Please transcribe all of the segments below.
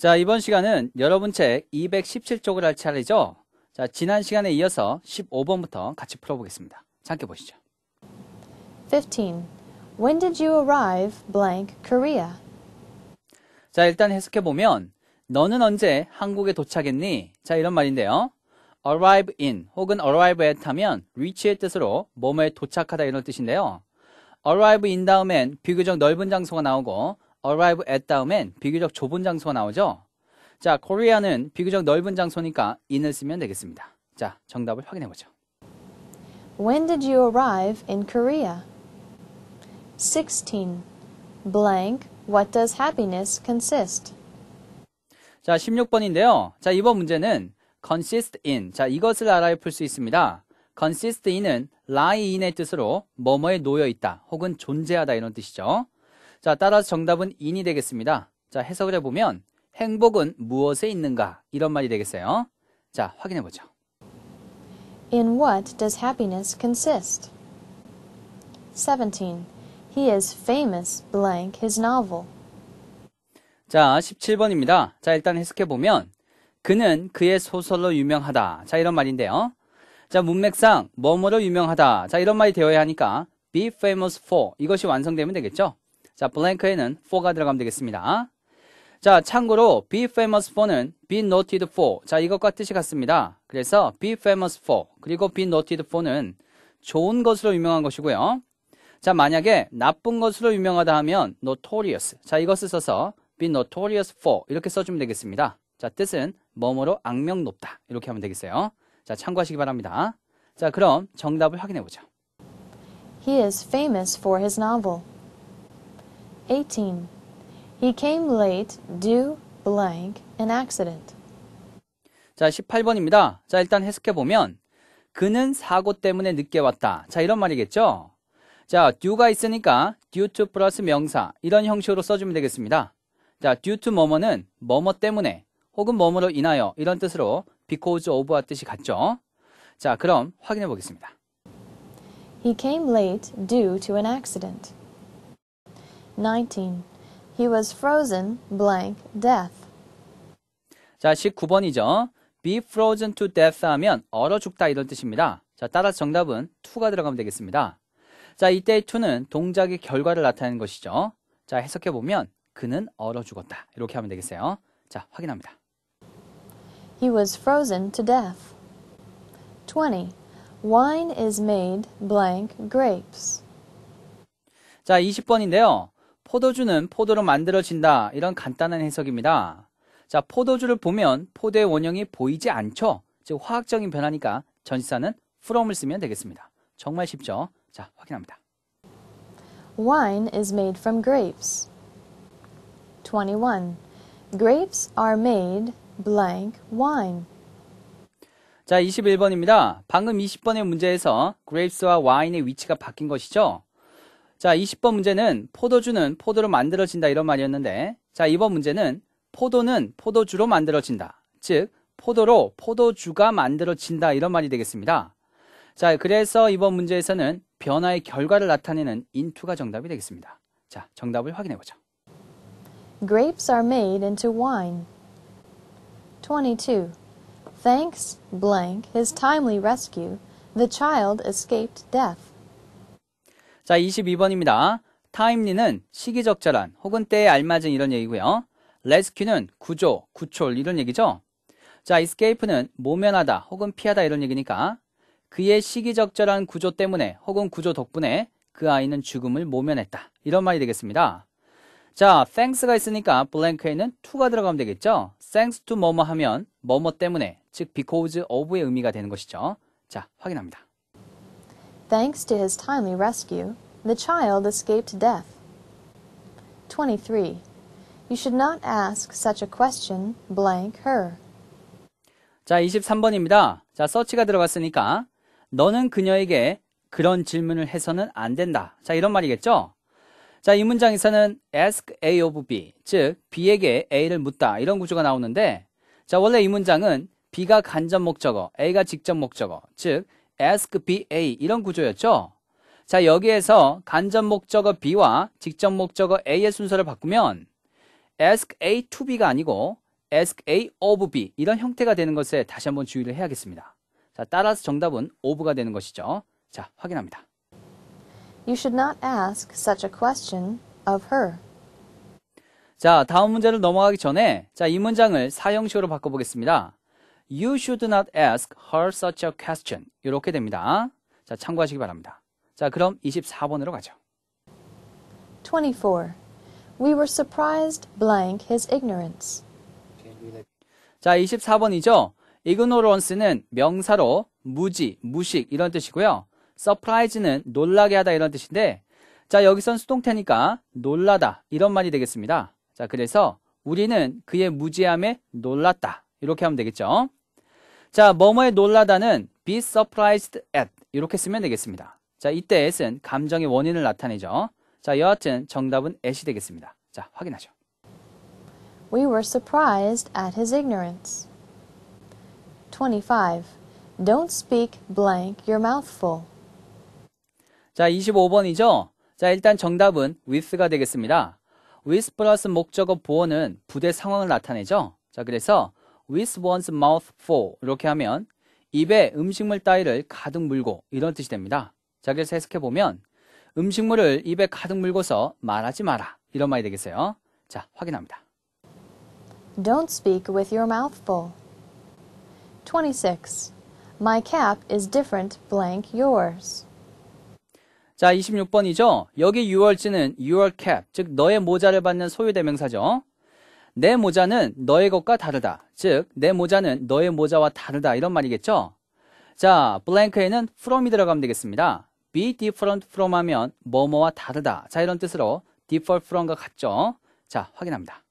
자, 이번 시간은 여러분 책 217쪽을 할 차례죠. 자, 지난 시간에 이어서 15번부터 같이 풀어보겠습니다. 함께 보시죠. 15. When did you arrive blank Korea? 자, 일단 해석해 보면 너는 언제 한국에 도착했니? 자, 이런 말인데요. arrive in 혹은 arrive at 하면 reach의 뜻으로 몸에 도착하다 이런 뜻인데요. arrive in 다음엔 비교적 넓은 장소가 나오고 arrive at 다음엔 비교적 좁은 장소가 나오죠? 자, Korea는 비교적 넓은 장소니까 in을 쓰면 되겠습니다. 자, 정답을 확인해 보죠. When did you arrive in Korea? 16. Blank. What does happiness consist? 자, 16번인데요. 자, 이번 문제는 consist in. 자, 이것을 알아야 풀 수 있습니다. consist in은 lie in의 뜻으로 뭐뭐에 놓여 있다 혹은 존재하다 이런 뜻이죠. 자, 따라서 정답은 인이 되겠습니다. 자, 해석을 해보면 행복은 무엇에 있는가 이런 말이 되겠어요. 자, 확인해 보죠. In what does happiness consist? 17. He is famous blank his novel. 자, 17번입니다. 자, 일단 해석해 보면 그는 그의 소설로 유명하다. 자, 이런 말인데요. 자, 문맥상 뭐뭐로 유명하다. 자, 이런 말이 되어야 하니까 be famous for 이것이 완성되면 되겠죠? 자, 블랭크에는 for가 들어가면 되겠습니다. 자, 참고로 be famous for는 be noted for. 자, 이것과 뜻이 같습니다. 그래서 be famous for 그리고 be noted for는 좋은 것으로 유명한 것이고요. 자, 만약에 나쁜 것으로 유명하다 하면 notorious. 자, 이것을 써서 be notorious for 이렇게 써주면 되겠습니다. 자, 뜻은 뭐뭐로 악명 높다. 이렇게 하면 되겠어요. 자, 참고하시기 바랍니다. 자, 그럼 정답을 확인해 보죠. He is famous for his novel. 18. He came late due blank an accident. 자, 18번입니다. 자, 일단 해석해 보면 그는 사고 때문에 늦게 왔다. 자, 이런 말이겠죠? 자, due가 있으니까 due to 플러스 명사 이런 형식으로 써주면 되겠습니다. 자, due to 뭐뭐는 뭐뭐 때문에 혹은 뭐뭐로 인하여 이런 뜻으로 because of와 뜻이 같죠? 자, 그럼 확인해 보겠습니다. He came late due to an accident. 19. He was frozen blank death. 자, 19번이죠. be frozen to death 하면 얼어 죽다 이런 뜻입니다. 자, 따라서 정답은 to가 들어가면 되겠습니다. 자, 이때 to는 동작의 결과를 나타내는 것이죠. 자, 해석해 보면 그는 얼어 죽었다. 이렇게 하면 되겠어요. 자, 확인합니다. He was frozen to death. 20. Wine is made blank grapes. 자, 20번인데요. 포도주는 포도로 만들어진다. 이런 간단한 해석입니다. 자, 포도주를 보면 포도의 원형이 보이지 않죠? 즉, 화학적인 변화니까 전시사는 from을 쓰면 되겠습니다. 정말 쉽죠? 자, 확인합니다. Wine is made from grapes. 21. Grapes are made blank wine. 자, 21번입니다. 방금 20번의 문제에서 grapes와 wine의 위치가 바뀐 것이죠? 자, 20번 문제는 포도주는 포도로 만들어진다 이런 말이었는데 자, 2번 문제는 포도는 포도주로 만들어진다. 즉, 포도로 포도주가 만들어진다 이런 말이 되겠습니다. 자, 그래서 이번 문제에서는 변화의 결과를 나타내는 인투가 정답이 되겠습니다. 자, 정답을 확인해 보죠. Grapes are made into wine. 22. Thanks blank his timely rescue, the child escaped death. 자, 22번입니다. 타임리는 시기적절한 혹은 때에 알맞은 이런 얘기고요. 레스큐는 구조, 구출 이런 얘기죠. 자, 이스케이프는 모면하다 혹은 피하다 이런 얘기니까 그의 시기적절한 구조 때문에 혹은 구조 덕분에 그 아이는 죽음을 모면했다. 이런 말이 되겠습니다. 자, thanks가 있으니까 블랭크에는 to가 들어가면 되겠죠. thanks to 뭐뭐 하면 뭐뭐 때문에 즉 because of의 의미가 되는 것이죠. 자, 확인합니다. Thanks to his timely rescue, the child escaped death. 23. You should not ask such a question, blank her. 자, 23번입니다. 자, 서치가 들어갔으니까 너는 그녀에게 그런 질문을 해서는 안 된다. 자, 이런 말이겠죠? 자, 이 문장에서는 ask A of B, 즉 B에게 A를 묻다 이런 구조가 나오는데 자, 원래 이 문장은 B가 간접 목적어, A가 직접 목적어, 즉 ask BA 이런 구조였죠. 자, 여기에서 간접 목적어 B와 직접 목적어 A의 순서를 바꾸면 ask A to B가 아니고 ask A of B 이런 형태가 되는 것에 다시 한번 주의를 해야겠습니다. 자, 따라서 정답은 of가 되는 것이죠. 자, 확인합니다. You should not ask such a question of her. 자, 다음 문제를 넘어가기 전에 자, 이 문장을 사형식으로 바꿔 보겠습니다. You should not ask her such a question. 이렇게 됩니다. 자, 참고하시기 바랍니다. 자, 그럼 24번으로 가죠. 24. We were surprised blank his ignorance. 자, 24번이죠. ignorance는 명사로 무지, 무식 이런 뜻이고요. surprise는 놀라게 하다 이런 뜻인데 자, 여기선 수동태니까 놀라다 이런 말이 되겠습니다. 자, 그래서 우리는 그의 무지함에 놀랐다. 이렇게 하면 되겠죠. 자, 뭐뭐에 놀라다는 be surprised at 이렇게 쓰면 되겠습니다. 자, 이때 at은 감정의 원인을 나타내죠. 자, 여하튼 정답은 at이 되겠습니다. 자, 확인하죠. We were surprised at his ignorance. 25. Don't speak blank your mouth full. 자, 25번이죠. 자, 일단 정답은 with가 되겠습니다. with 플러스 목적어 보어는 부대 상황을 나타내죠. 자, 그래서 with one's mouth full 이렇게 하면 입에 음식물 따위를 가득 물고 이런 뜻이 됩니다. 자, 그래서 해석해 보면 음식물을 입에 가득 물고서 말하지 마라 이런 말이 되겠어요. 자, 확인합니다. Don't speak with your mouth full. 26. My cap is different blank yours. 자, 26번이죠. 여기 유월지는 your cap, 즉 너의 모자를 받는 소유 대명사죠. 내 모자는 너의 것과 다르다. 즉, 내 모자는 너의 모자와 다르다. 이런 말이겠죠? 자, 블랭크에는 from이 들어가면 되겠습니다. be different from 하면 뭐뭐와 다르다. 자, 이런 뜻으로 differ from과 같죠? 자, 확인합니다.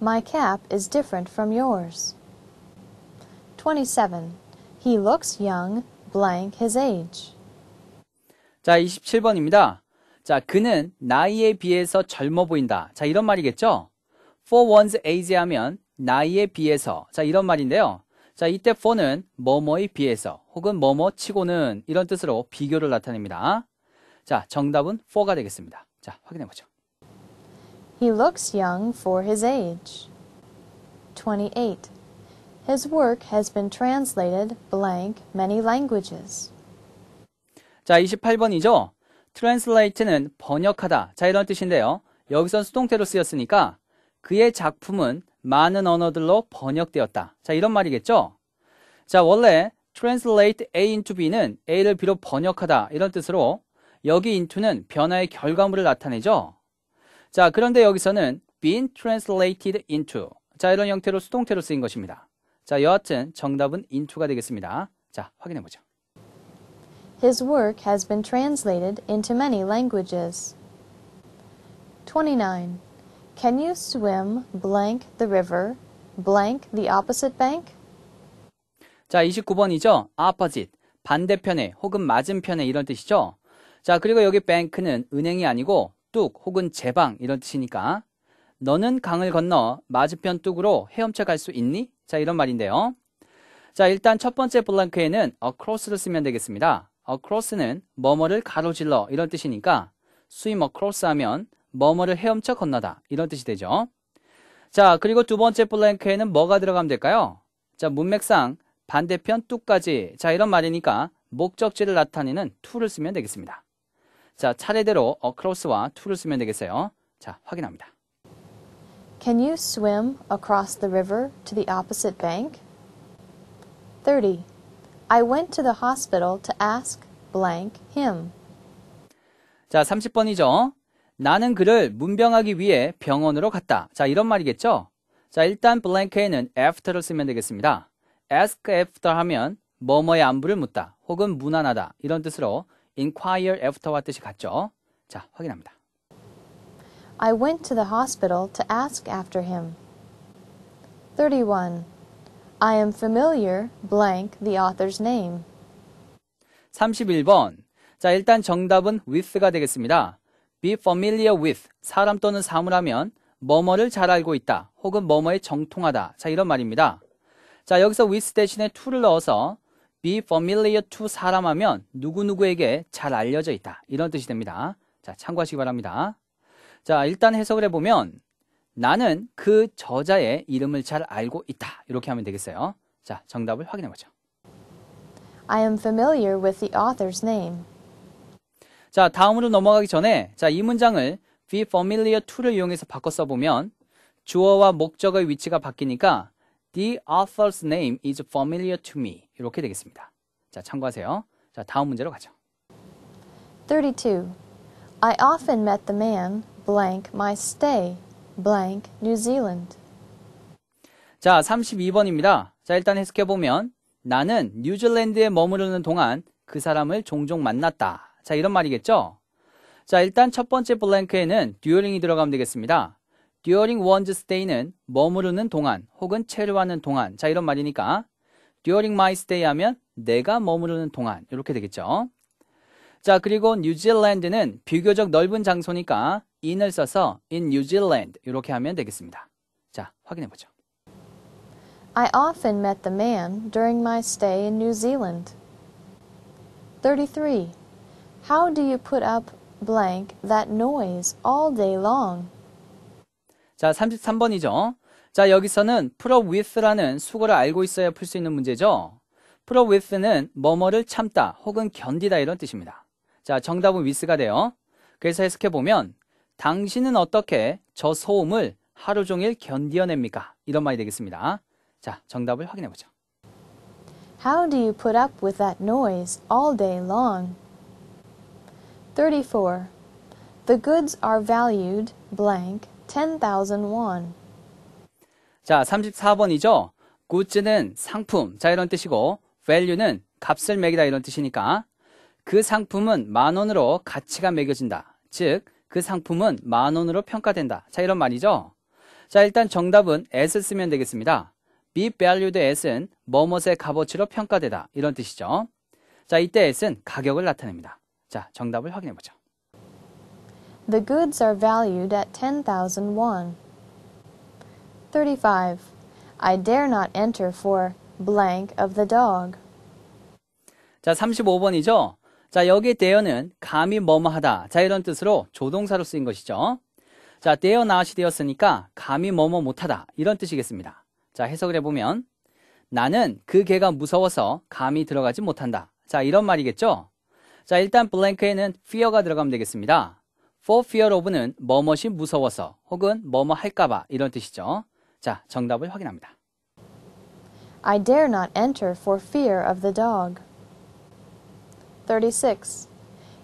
My cap is different from yours. 27. He looks young, blank his age. 자, 27번입니다. 자, 그는 나이에 비해서 젊어 보인다. 자, 이런 말이겠죠? for one's age 하면 나이에 비해서 자 이런 말인데요. 자 이때 for는 뭐뭐에 비해서 혹은 뭐뭐 치고는 이런 뜻으로 비교를 나타냅니다. 자 정답은 for가 되겠습니다. 자 확인해 보죠. He looks young for his age. 28. His work has been translated blank many languages. 자, 28번이죠. translate는 번역하다. 자, 이런 뜻인데요. 여기선 수동태로 쓰였으니까 그의 작품은 많은 언어들로 번역되었다. 자, 이런 말이겠죠? 자, 원래 translate A into B는 A를 비롯 번역하다 이런 뜻으로 여기 into는 변화의 결과물을 나타내죠. 자, 그런데 여기서는 been translated into 자, 이런 형태로 수동태로 쓰인 것입니다. 자, 여하튼 정답은 into가 되겠습니다. 자, 확인해 보죠. His work has been translated into many languages. 29 Can you swim blank the river blank the opposite bank? 자, 29번이죠. opposite. 반대편에 혹은 맞은편에 이런 뜻이죠. 자, 그리고 여기 bank는 은행이 아니고 뚝 혹은 제방 이런 뜻이니까 너는 강을 건너 맞은편 뚝으로 헤엄쳐 갈 수 있니? 자, 이런 말인데요. 자, 일단 첫 번째 블랑크에는 across를 쓰면 되겠습니다. across는 뭐뭐를 가로질러 이런 뜻이니까 swim across 하면 뭐뭐를 헤엄쳐 건너다 이런 뜻이 되죠. 자 그리고 두 번째 블랭크에는 뭐가 들어가면 될까요? 자 문맥상 반대편 뚝까지 자 이런 말이니까 목적지를 나타내는 to를 쓰면 되겠습니다. 자 차례대로 across와 to를 쓰면 되겠어요. 자 확인합니다. Can you swim across the river to the opposite bank? 30. I went to the hospital to ask blank him. 자, 30번이죠. 나는 그를 문병하기 위해 병원으로 갔다. 자, 이런 말이겠죠? 자, 일단 블랭크에는 after를 쓰면 되겠습니다. ask after 하면 뭐뭐의 안부를 묻다 혹은 무난하다 이런 뜻으로 inquire after와 뜻이 같죠. 자, 확인합니다. I went to the hospital to ask after him. 31. I am familiar blank the author's name. 31번. 자, 일단 정답은 with가 되겠습니다. be familiar with 사람 또는 사물하면 뭐뭐를 잘 알고 있다 혹은 뭐뭐에 정통하다 자 이런 말입니다. 자 여기서 with 대신에 to를 넣어서 be familiar to 사람 하면 누구누구에게 잘 알려져 있다 이런 뜻이 됩니다. 자 참고하시기 바랍니다. 자 일단 해석을 해보면 나는 그 저자의 이름을 잘 알고 있다 이렇게 하면 되겠어요. 자 정답을 확인해보죠. I am familiar with the author's name. 자, 다음으로 넘어가기 전에 자, 이 문장을 be familiar to를 이용해서 바꿔 써보면 주어와 목적의 위치가 바뀌니까 the author's name is familiar to me 이렇게 되겠습니다. 자, 참고하세요. 자, 다음 문제로 가죠. 32. I often met the man blank my stay blank New Zealand. 자, 32번입니다. 자, 일단 해석해 보면 나는 뉴질랜드에 머무르는 동안 그 사람을 종종 만났다. 자, 이런 말이겠죠? 자, 일단 첫 번째 블랭크에는 during이 들어가면 되겠습니다. during one's stay는 머무르는 동안 혹은 체류하는 동안. 자, 이런 말이니까 during my stay 하면 내가 머무르는 동안. 이렇게 되겠죠? 자, 그리고 뉴질랜드는 비교적 넓은 장소니까 in을 써서 in New Zealand 이렇게 하면 되겠습니다. 자, 확인해 보죠. I often met the man during my stay in New Zealand. 33 How do you put up blank that noise all day long? 자, 33번이죠. 자, 여기서는 put up with라는 수거를 알고 있어야 풀 수 있는 문제죠. put up with는 뭐뭐를 참다 혹은 견디다 이런 뜻입니다. 자, 정답은 with가 돼요. 그래서 해석해 보면 당신은 어떻게 저 소음을 하루 종일 견디어냅니까? 이런 말이 되겠습니다. 자, 정답을 확인해 보죠. How do you put up with that noise all day long? 34. The goods are valued blank 10,000 won. 자, 34번이죠. goods는 상품. 자, 이런 뜻이고 value는 값을 매기다 이런 뜻이니까 그 상품은 만 원으로 가치가 매겨진다. 즉, 그 상품은 만 원으로 평가된다. 자, 이런 말이죠. 자, 일단 정답은 s 쓰면 되겠습니다. be valued as는 뭐뭐의 값어치로 평가되다. 이런 뜻이죠. 자, 이때 s는 가격을 나타냅니다. 자, 정답을 확인해 보죠. The goods are valued at 10,000 won. 35. I dare not enter for blank of the dog. 자, 35번이죠. 자, 여기 dare는 감히 뭐뭐하다. 자, 이런 뜻으로 조동사로 쓰인 것이죠. 자, dare not이 되었으니까 감히 뭐뭐 못하다. 이런 뜻이겠습니다. 자, 해석을 해보면 나는 그 개가 무서워서 감히 들어가지 못한다. 자, 이런 말이겠죠. 자, 일단 블랭크에는 fear가 들어가면 되겠습니다. for fear of는 뭐뭇이 무서워서 혹은 뭐뭐 할까봐 이런 뜻이죠. 자, 정답을 확인합니다. I dare not enter for fear of the dog. 36.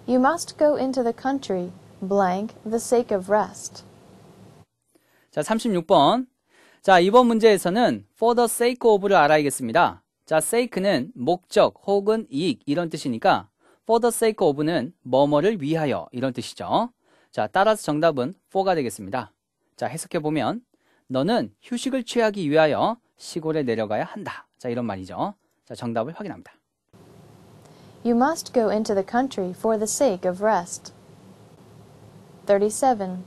You must go into the country, blank, the sake of rest. 자, 36번. 자, 이번 문제에서는 for the sake of를 알아야겠습니다. 자, sake는 목적 혹은 이익 이런 뜻이니까 for the sake of는 뭐뭐를 위하여 이런 뜻이죠. 자, 따라서 정답은 for가 되겠습니다. 자, 해석해 보면 너는 휴식을 취하기 위하여 시골에 내려가야 한다. 자, 이런 말이죠. 자, 정답을 확인합니다. You must go into the country for the sake of rest. 37.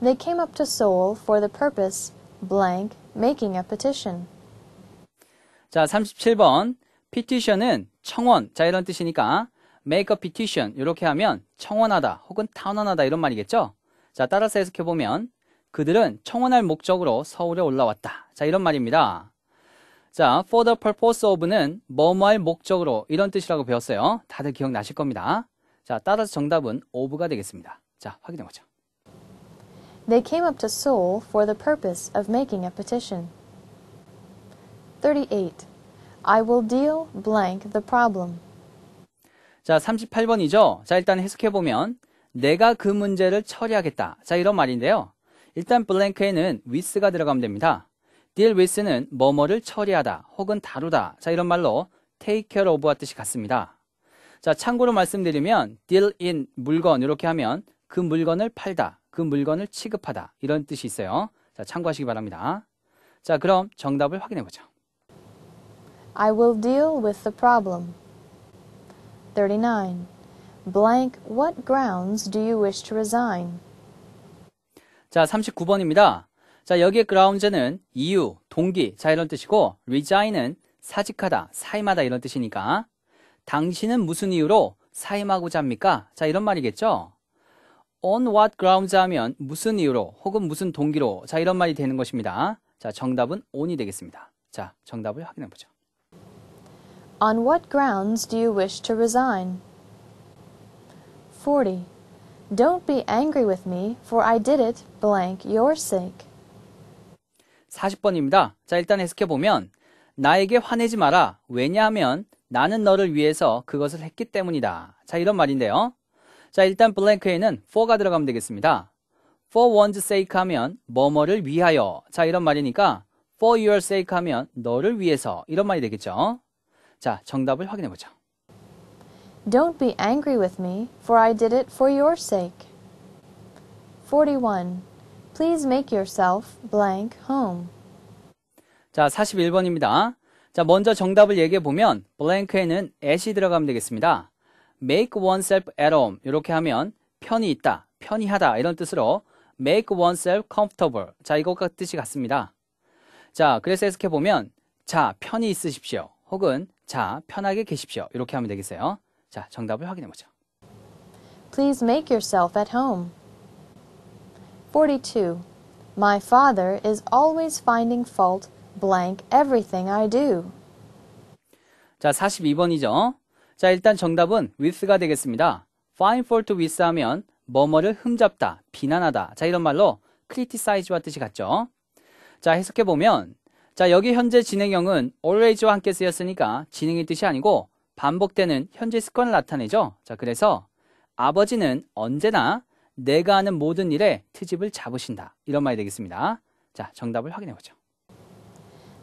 They came up to Seoul for the purpose blank making a petition. 자, 37번 petition은 청원. 자, 이런 뜻이니까 make a petition 이렇게 하면 청원하다 혹은 탄원하다 이런 말이겠죠? 자, 따라서 해석해 보면 그들은 청원할 목적으로 서울에 올라왔다. 자, 이런 말입니다. 자, for the purpose of는 뭐뭐할 목적으로 이런 뜻이라고 배웠어요. 다들 기억나실 겁니다. 자, 따라서 정답은 of가 되겠습니다. 자, 확인해 보죠. They came up to Seoul for the purpose of making a petition. 38. I will deal blank the problem. 자, 38번이죠. 자, 일단 해석해 보면 내가 그 문제를 처리하겠다. 자, 이런 말인데요. 일단 블랭크에는 with가 들어가면 됩니다. deal with는 뭐뭐를 처리하다 혹은 다루다. 자, 이런 말로 take care of와 뜻이 같습니다. 자, 참고로 말씀드리면 deal in 물건 이렇게 하면 그 물건을 팔다, 그 물건을 취급하다 이런 뜻이 있어요. 자, 참고하시기 바랍니다. 자, 그럼 정답을 확인해 보죠. I will deal with the problem. 39. blank what grounds do you wish to resign? 자, 39번입니다. 자, 여기에 grounds는 이유, 동기, 자 이런 뜻이고 resign은 사직하다, 사임하다 이런 뜻이니까 당신은 무슨 이유로 사임하고자 합니까? 자, 이런 말이겠죠. on what grounds 하면 무슨 이유로 혹은 무슨 동기로 자, 이런 말이 되는 것입니다. 자, 정답은 on이 되겠습니다. 자, 정답을 확인해 보죠. On what grounds do you wish to resign? 40. Don't be angry with me, for I did it, blank, your sake. 40번입니다. 자, 일단 해석해 보면 나에게 화내지 마라. 왜냐하면 나는 너를 위해서 그것을 했기 때문이다. 자, 이런 말인데요. 자, 일단 블랭크에는 for가 들어가면 되겠습니다. for one's sake 하면 뭐뭐를 위하여. 자, 이런 말이니까 for your sake 하면 너를 위해서 이런 말이 되겠죠. 자, 정답을 확인해 보죠. Don't be angry with me, for I did it for your sake. 41. Please make yourself blank home. 자, 41번입니다. 자, 먼저 정답을 얘기해 보면 blank에는 at이 들어가면 되겠습니다. make oneself at home 이렇게 하면 편히 있다, 편히하다 이런 뜻으로 make oneself comfortable. 자, 이것과 뜻이 같습니다. 자, 그래서 해석해 보면 자, 편히 있으십시오. 혹은 자, 편하게 계십시오. 이렇게 하면 되겠어요. 자, 정답을 확인해 보죠. Please make yourself at home. 42. My father is always finding fault blank everything I do. 자, 42번이죠. 자, 일단 정답은 with가 되겠습니다. find fault with 하면 뭐뭐를 흠잡다, 비난하다. 자, 이런 말로 criticize와 뜻이 같죠. 자, 해석해 보면 자, 여기 현재 진행형은 always와 함께 쓰였으니까 진행의 뜻이 아니고 반복되는 현재 습관을 나타내죠. 자, 그래서 아버지는 언제나 내가 하는 모든 일에 트집을 잡으신다. 이런 말이 되겠습니다. 자, 정답을 확인해 보죠.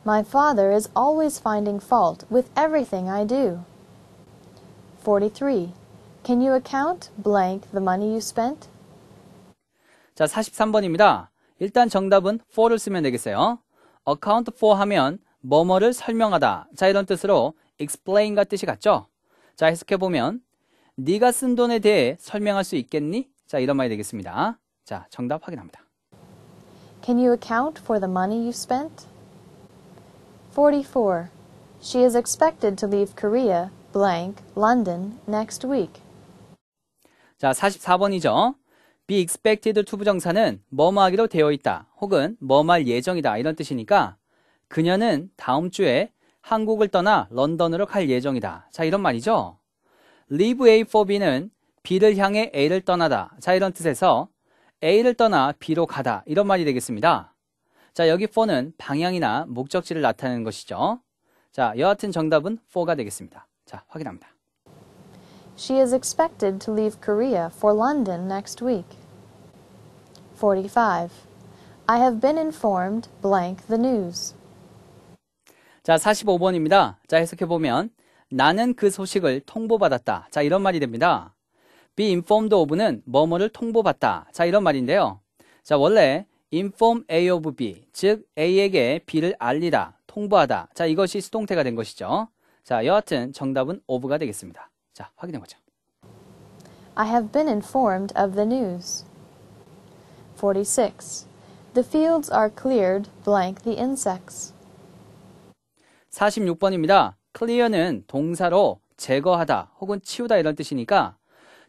My father is always finding fault with everything I do. 43. Can you account blank the money you spent? 자, 43번입니다. 일단 정답은 for를 쓰면 되겠어요. account for 하면 뭐뭐를 설명하다. 자, 이런 뜻으로 explain과 뜻이 같죠? 자, 해석해 보면 네가 쓴 돈에 대해 설명할 수 있겠니? 자, 이런 말이 되겠습니다. 자, 정답 확인합니다. Can you account for the money you spent? 44. She is expected to leave Korea, blank, London next week. 자, 44번이죠. be expected to 부정사는 뭐뭐 하기로 되어 있다 혹은 뭐뭐 할 예정이다 이런 뜻이니까 그녀는 다음 주에 한국을 떠나 런던으로 갈 예정이다. 자, 이런 말이죠. leave A for B는 B를 향해 A를 떠나다. 자, 이런 뜻에서 A를 떠나 B로 가다. 이런 말이 되겠습니다. 자, 여기 for는 방향이나 목적지를 나타내는 것이죠. 자, 여하튼 정답은 for가 되겠습니다. 자, 확인합니다. She is expected to leave Korea for London next week. 45. I have been informed blank the news. 자, 45번입니다. 자, 해석해 보면 나는 그 소식을 통보받았다. 자, 이런 말이 됩니다. be informed of는 뭐뭐를 통보받다. 자, 이런 말인데요. 자, 원래 inform A of B, 즉 A에게 B를 알리다, 통보하다. 자, 이것이 수동태가 된 것이죠. 자, 여하튼 정답은 of가 되겠습니다. 자, 확인해 보죠. I have been informed of the news. 46. The fields are cleared, blank the insects. 46번입니다. clear는 동사로 제거하다 혹은 치우다 이런 뜻이니까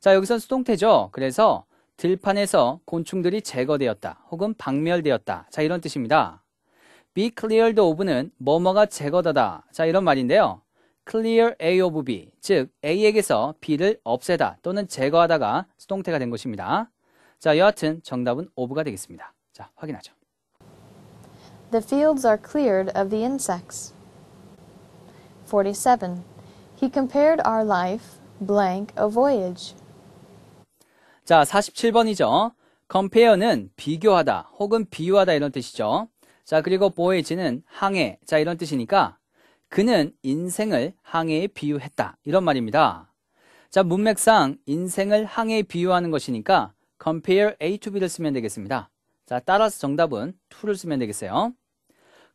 자, 여기선 수동태죠. 그래서 들판에서 곤충들이 제거되었다 혹은 박멸되었다. 자, 이런 뜻입니다. be cleared of는 뭐뭐가 제거되다 자, 이런 말인데요. clear A of B, 즉 A에게서 B를 없애다 또는 제거하다가 수동태가 된 것입니다. 자, 여하튼 정답은 오브가 되겠습니다. 자, 확인하죠. The fields are cleared of the insects. 47. He compared our life, blank, a voyage. 자, 47번이죠. compare는 비교하다 혹은 비유하다 이런 뜻이죠. 자, 그리고 voyage는 항해. 자, 이런 뜻이니까 그는 인생을 항해에 비유했다. 이런 말입니다. 자, 문맥상 인생을 항해에 비유하는 것이니까 compare A to B를 쓰면 되겠습니다. 자, 따라서 정답은 to를 쓰면 되겠어요.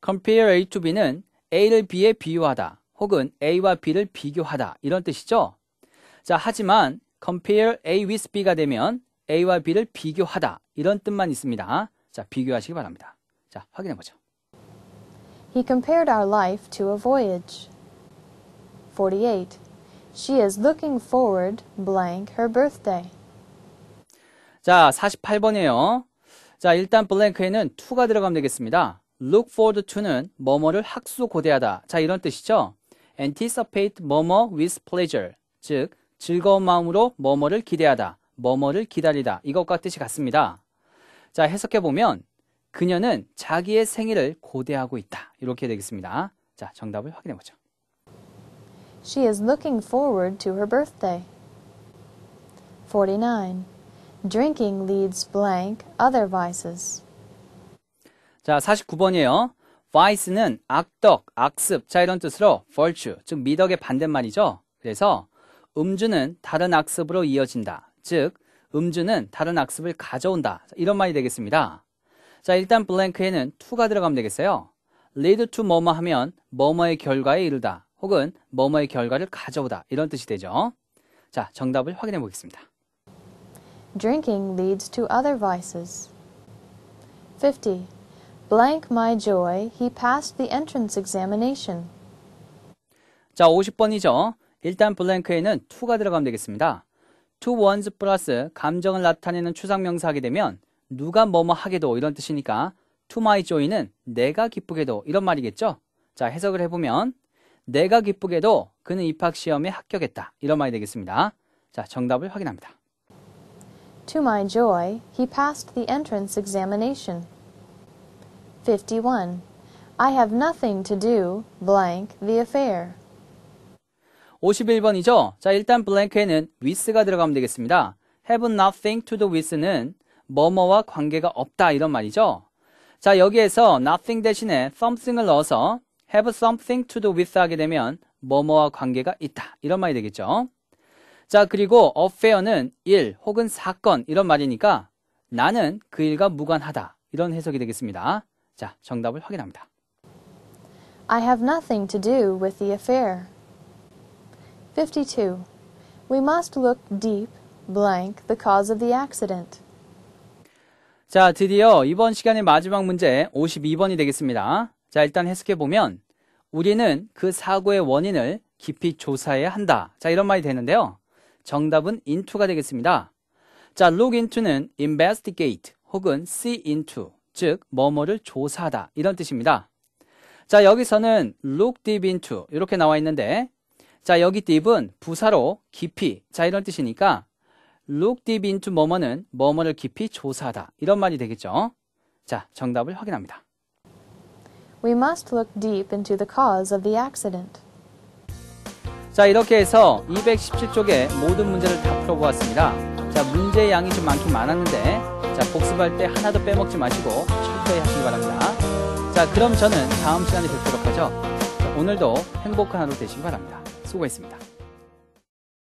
compare A to B는 A를 B에 비유하다 혹은 A와 B를 비교하다 이런 뜻이죠. 자, 하지만 compare A with B가 되면 A와 B를 비교하다 이런 뜻만 있습니다. 자, 비교하시기 바랍니다. 자, 확인해 보죠. He compared our life to a voyage. 48. She is looking forward blank her birthday. 자, 48번이에요. 자, 일단 블랭크에는 to가 들어가면 되겠습니다. look forward to는 뭐뭐를 학수 고대하다. 자, 이런 뜻이죠. anticipate 뭐뭐 with pleasure. 즉, 즐거운 마음으로 뭐뭐를 기대하다. 뭐뭐를 기다리다. 이것과 뜻이 같습니다. 자, 해석해 보면 그녀는 자기의 생일을 고대하고 있다. 이렇게 되겠습니다. 자, 정답을 확인해 보죠. She is looking forward to her birthday. 49 Drinking leads blank other vices. 자, 49번이에요. vice는 악덕, 악습, 자 이런 뜻으로 virtue, 즉 미덕의 반대말이죠. 그래서 음주는 다른 악습으로 이어진다. 즉 음주는 다른 악습을 가져온다. 이런 말이 되겠습니다. 자, 일단 블랭크에는 to가 들어가면 되겠어요. lead to 뭐뭐 하면 뭐뭐의 결과에 이르다. 혹은 뭐뭐의 결과를 가져오다. 이런 뜻이 되죠. 자, 정답을 확인해 보겠습니다. Drinking leads to other vices. 50. Blank my joy, he passed the entrance examination. 자, 50번이죠. 일단 블랭크에는 to가 들어가면 되겠습니다. to ones 플러스 감정을 나타내는 추상명사 하게 되면 누가 뭐뭐 하게도 이런 뜻이니까 to my joy는 내가 기쁘게도 이런 말이겠죠. 자, 해석을 해보면 내가 기쁘게도 그는 입학시험에 합격했다. 이런 말이 되겠습니다. 자, 정답을 확인합니다. To my joy, he passed the entrance examination. 51. I have nothing to do, blank, the affair. 51번이죠? 자, 일단 blank에는 with가 들어가면 되겠습니다. have nothing to do with는 뭐뭐와 관계가 없다 이런 말이죠. 자, 여기에서 nothing 대신에 something을 넣어서 have something to do with 하게 되면 뭐뭐와 관계가 있다 이런 말이 되겠죠. 자, 그리고 affair는 일 혹은 사건 이런 말이니까 나는 그 일과 무관하다. 이런 해석이 되겠습니다. 자, 정답을 확인합니다. I have nothing to do with the affair. 52. We must look deep, blank, the cause of the accident. 자, 드디어 이번 시간의 마지막 문제 52번이 되겠습니다. 자, 일단 해석해 보면 우리는 그 사고의 원인을 깊이 조사해야 한다. 자, 이런 말이 되는데요. 정답은 into가 되겠습니다. 자, look into는 investigate 혹은 see into, 즉 뭐뭐를 조사하다 이런 뜻입니다. 자, 여기서는 look deep into 이렇게 나와 있는데 자, 여기 deep은 부사로 깊이 자 이런 뜻이니까 look deep into 뭐뭐는 뭐뭐를 깊이 조사하다 이런 말이 되겠죠. 자, 정답을 확인합니다. We must look deep into the cause of the accident. 자 이렇게 해서 217쪽의 모든 문제를 다 풀어보았습니다. 자 문제의 양이 좀 많긴 많았는데 자 복습할 때 하나도 빼먹지 마시고 철저히 하시기 바랍니다. 자 그럼 저는 다음 시간에 뵙도록 하죠. 자, 오늘도 행복한 하루 되시기 바랍니다. 수고했습니다.